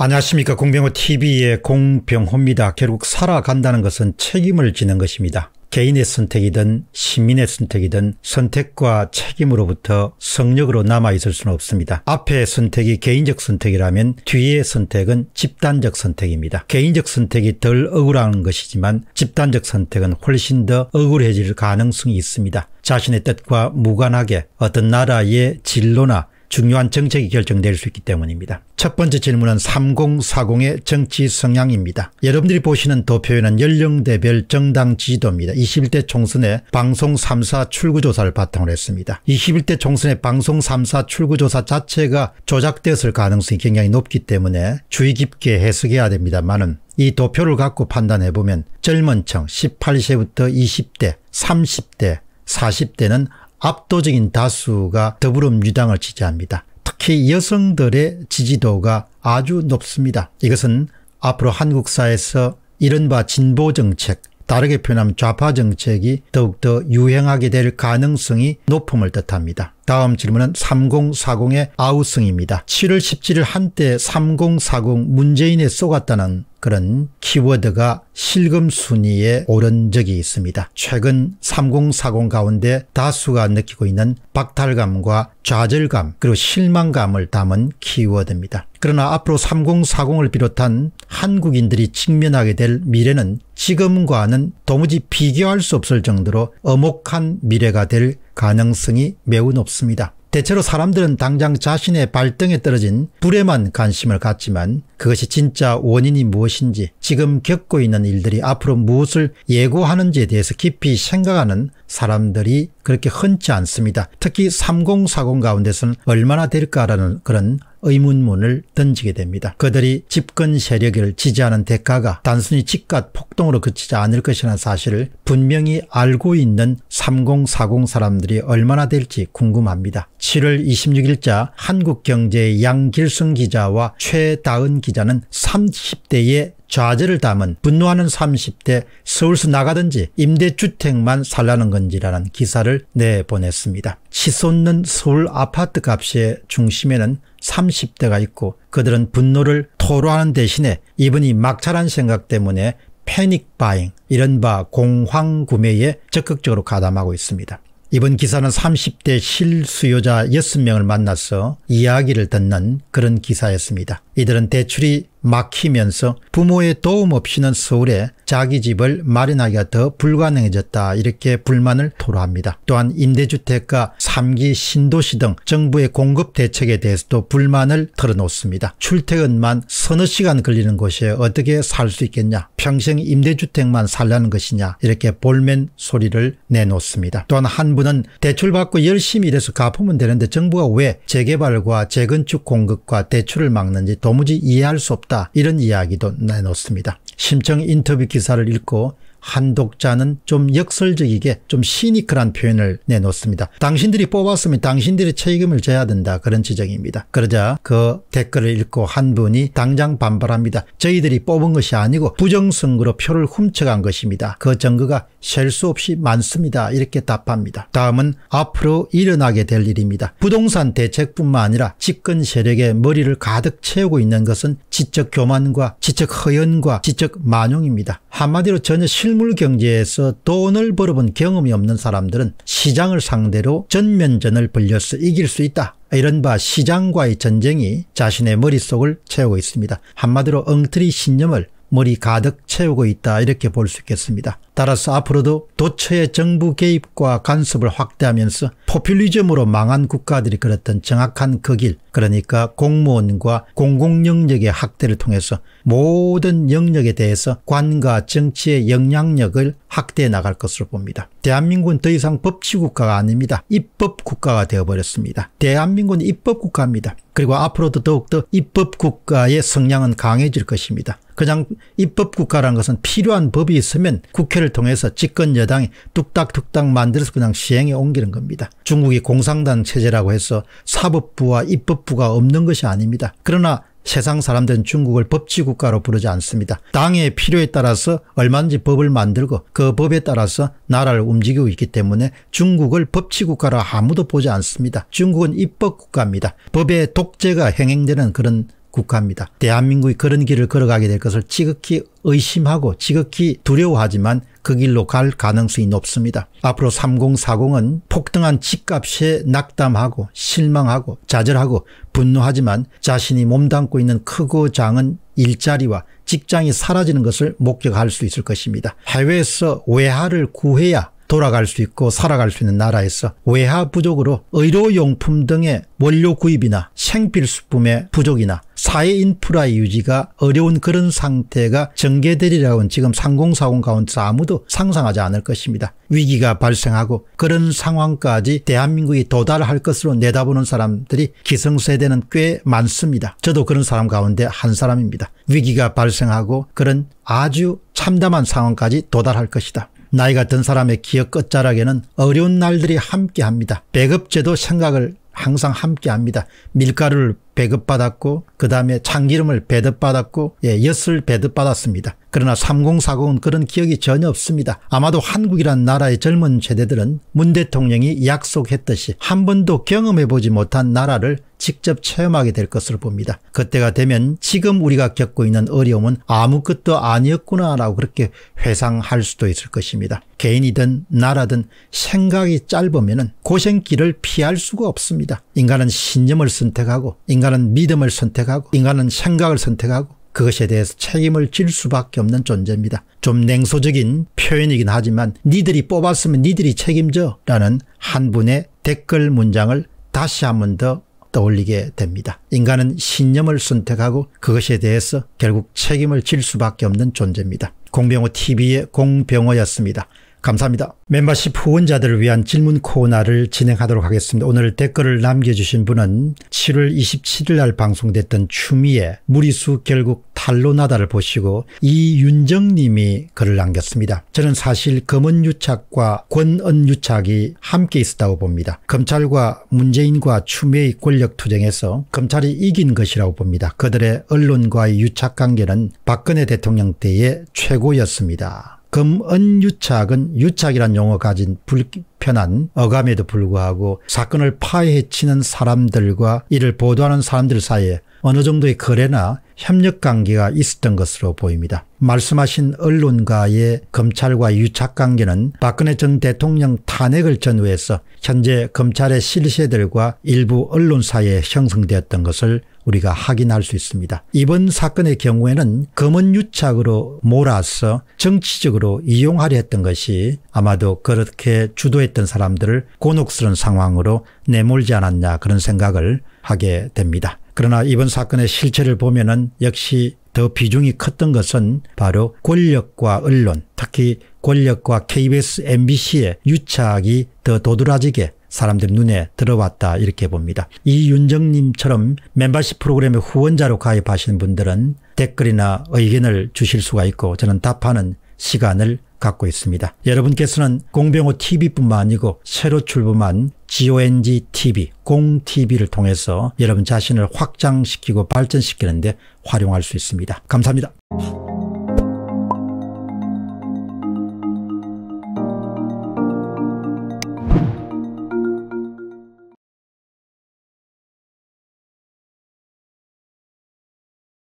안녕하십니까 공병호 tv의 공병호입니다. 결국 살아간다는 것은 책임을 지는 것입니다. 개인의 선택이든 시민의 선택이든 선택과 책임으로부터 성력으로 남아있을 수는 없습니다. 앞에 선택이 개인적 선택이라면 뒤의 선택은 집단적 선택입니다. 개인적 선택이 덜 억울한 것이지만 집단적 선택은 훨씬 더 억울해질 가능성이 있습니다. 자신의 뜻과 무관하게 어떤 나라의 진로나 중요한 정책이 결정될 수 있기 때문입니다. 첫 번째 질문은 3040의 정치 성향입니다. 여러분들이 보시는 도표에는 연령대별 정당 지지도입니다. 21대 총선의 방송 3사 출구조사를 바탕으로 했습니다. 21대 총선의 방송 3사 출구조사 자체가 조작됐을 가능성이 굉장히 높기 때문에 주의 깊게 해석해야 됩니다만은 이 도표를 갖고 판단해보면 젊은 층 18세부터 20대, 30대, 40대는 압도적인 다수가 더불어민주당을 지지합니다. 특히 여성들의 지지도가 아주 높습니다. 이것은 앞으로 한국사에서 이른바 진보정책, 다르게 표현하면 좌파정책이 더욱더 유행하게 될 가능성이 높음을 뜻합니다. 다음 질문은 3040의 아우성입니다. 7월 17일 한때 3040 문재인에 쏘갔다는 그런 키워드가 실검순위에 오른 적이 있습니다. 최근 3040 가운데 다수가 느끼고 있는 박탈감과 좌절감 그리고 실망감을 담은 키워드입니다. 그러나 앞으로 3040을 비롯한 한국인들이 직면하게 될 미래는 지금과는 도무지 비교할 수 없을 정도로 어목한 미래가 될 가능성이 매우 높습니다. 대체로 사람들은 당장 자신의 발등에 떨어진 불에만 관심을 갖지만 그것이 진짜 원인이 무엇인지 지금 겪고 있는 일들이 앞으로 무엇을 예고하는지에 대해서 깊이 생각하는 사람들이 그렇게 흔치 않습니다. 특히 3040 가운데서는 얼마나 될까라는 그런 의문문을 던지게 됩니다. 그들이 집권 세력을 지지하는 대가가 단순히 집값 폭동으로 그치지 않을 것이라는 사실을 분명히 알고 있는 3040 사람들이 얼마나 될지 궁금합니다. 7월 26일자 한국경제의 양길승 기자와 최다은 기자는 30대의 좌절을 담은 분노하는 30대 서울서 나가든지 임대주택만 살라는 건지라는 기사를 내보냈습니다. 치솟는 서울 아파트 값의 중심에는 30대가 있고 그들은 분노를 토로하는 대신에 이분이 막차란 생각 때문에 패닉 바잉 이른바 공황 구매에 적극적으로 가담하고 있습니다. 이번 기사는 30대 실수요자 6명을 만나서 이야기를 듣는 그런 기사였습니다. 이들은 대출이 막히면서 부모의 도움 없이는 서울에 자기 집을 마련하기가 더 불가능해졌다 이렇게 불만을 토로합니다. 또한 임대주택과 3기 신도시 등 정부의 공급 대책에 대해서도 불만을 털어놓습니다. 출퇴근만 서너 시간 걸리는 곳에 어떻게 살 수 있겠냐 평생 임대주택만 살라는 것이냐 이렇게 볼멘 소리를 내놓습니다. 또한 한 분은 대출받고 열심히 일해서 갚으면 되는데 정부가 왜 재개발과 재건축 공급과 대출을 막는지 도무지 이해할 수 없다 이런 이야기도 내놓습니다. 심청 인터뷰 기사를 읽고 한독자는 좀 역설적이게 좀 시니컬한 표현을 내놓습니다. 당신들이 뽑았으면 당신들이 책임을 져야 된다 그런 지적입니다. 그러자 그 댓글을 읽고 한 분이 당장 반발합니다. 저희들이 뽑은 것이 아니고 부정선거로 표를 훔쳐간 것입니다. 그 증거가 셀 수 없이 많습니다. 이렇게 답합니다. 다음은 앞으로 일어나게 될 일입니다. 부동산 대책뿐만 아니라 집권 세력의 머리를 가득 채우고 있는 것은 지적 교만과 지적 허연과 지적 만용입니다. 한마디로 전혀 실물 경제에서 돈을 벌어본 경험이 없는 사람들은 시장을 상대로 전면전을 벌려서 이길 수 있다. 이른바 시장과의 전쟁이 자신의 머릿속을 채우고 있습니다. 한마디로 엉터리 신념을 머리 가득 채우고 있다 이렇게 볼 수 있겠습니다. 따라서 앞으로도 도처의 정부 개입과 간섭을 확대하면서 포퓰리즘으로 망한 국가들이 그렸던 정확한 그 길, 그러니까 공무원과 공공영역의 확대를 통해서 모든 영역에 대해서 관과 정치의 영향력을 확대해 나갈 것으로 봅니다. 대한민국은 더 이상 법치국가가 아닙니다. 입법국가가 되어버렸습니다. 대한민국은 입법국가입니다. 그리고 앞으로도 더욱더 입법국가의 성향은 강해질 것입니다. 그냥 입법국가라는 것은 필요한 법이 있으면 국회를 통해서 집권 여당이 뚝딱뚝딱 만들어서 그냥 시행에 옮기는 겁니다. 중국이 공산당 체제라고 해서 사법부와 입법부가 없는 것이 아닙니다. 그러나 세상 사람들은 중국을 법치국가로 부르지 않습니다. 당의 필요에 따라서 얼마든지 법을 만들고 그 법에 따라서 나라를 움직이고 있기 때문에 중국을 법치국가로 아무도 보지 않습니다. 중국은 입법국가입니다. 법의 독재가 행행되는 그런 국가입니다. 대한민국이 그런 길을 걸어가게 될 것을 지극히 의심하고 지극히 두려워하지만 그 길로 갈 가능성이 높습니다. 앞으로 3040은 폭등한 집값에 낙담하고 실망하고 좌절하고 분노하지만 자신이 몸담고 있는 크고 작은 일자리와 직장이 사라지는 것을 목격할 수 있을 것입니다. 해외에서 외화를 구해야 돌아갈 수 있고 살아갈 수 있는 나라에서 외화 부족으로 의료용품 등의 원료 구입이나 생필수품의 부족이나 사회 인프라 유지가 어려운 그런 상태가 전개되리라고는 지금 3040 가운데서 아무도 상상하지 않을 것입니다. 위기가 발생하고 그런 상황까지 대한민국이 도달할 것으로 내다보는 사람들이 기성세대는 꽤 많습니다. 저도 그런 사람 가운데 한 사람입니다. 위기가 발생하고 그런 아주 참담한 상황까지 도달할 것이다. 나이가 든 사람의 기억 끝자락에는 어려운 날들이 함께합니다. 배급제도 생각을 항상 함께합니다. 밀가루를 배급받았고 그 다음에 참기름을 배급받았고 예, 엿을 배급받았습니다. 그러나 3040은 그런 기억이 전혀 없습니다. 아마도 한국이란 나라의 젊은 세대들은 문 대통령이 약속했듯이 한 번도 경험해보지 못한 나라를 직접 체험하게 될 것으로 봅니다. 그때가 되면 지금 우리가 겪고 있는 어려움은 아무것도 아니었구나라고 그렇게 회상할 수도 있을 것입니다. 개인이든 나라든 생각이 짧으면 고생길을 피할 수가 없습니다. 인간은 신념을 선택하고 인간은 믿음을 선택하고 인간은 생각을 선택하고 그것에 대해서 책임을 질 수밖에 없는 존재입니다. 좀 냉소적인 표현이긴 하지만 니들이 뽑았으면 니들이 책임져 라는 한 분의 댓글 문장을 다시 한 번 더 떠올리게 됩니다. 인간은 신념을 선택하고 그것에 대해서 결국 책임을 질 수밖에 없는 존재입니다. 공병호 TV의 공병호였습니다. 감사합니다. 멤버십 후원자들을 위한 질문 코너를 진행하도록 하겠습니다. 오늘 댓글을 남겨주신 분은 7월 27일 날 방송됐던 추미애 무리수 결국 탈로 나다를 보시고 이윤정님이 글을 남겼습니다. 저는 사실 검은유착과 권은유착이 함께 있었다고 봅니다. 검찰과 문재인과 추미애의 권력투쟁에서 검찰이 이긴 것이라고 봅니다. 그들의 언론과의 유착관계는 박근혜 대통령 때의 최고였습니다. 금언유착은 유착이란 용어 가진 불편한 어감에도 불구하고 사건을 파헤치는 사람들과 이를 보도하는 사람들 사이에 어느 정도의 거래나 협력 관계가 있었던 것으로 보입니다. 말씀하신 언론과의 검찰과 유착 관계는 박근혜 전 대통령 탄핵을 전후해서 현재 검찰의 실세들과 일부 언론사에 형성되었던 것을 우리가 확인할 수 있습니다. 이번 사건의 경우에는 검은 유착으로 몰아서 정치적으로 이용하려 했던 것이 아마도 그렇게 주도했던 사람들을 곤혹스런 상황으로 내몰지 않았냐 그런 생각을 하게 됩니다. 그러나 이번 사건의 실체를 보면은 역시 더 비중이 컸던 것은 바로 권력과 언론, 특히 권력과 KBS, MBC의 유착이 더 도드라지게 사람들 눈에 들어왔다 이렇게 봅니다. 이윤정님처럼 멤버십 프로그램의 후원자로 가입하시 분들은 댓글이나 의견을 주실 수가 있고 저는 답하는 시간을 갖고 있습니다. 여러분께서는 공병호 TV뿐만 아니고 새로 출범한 GONG TV, 공 TV를 통해서 여러분 자신을 확장시키고 발전시키는데 활용할 수 있습니다. 감사합니다.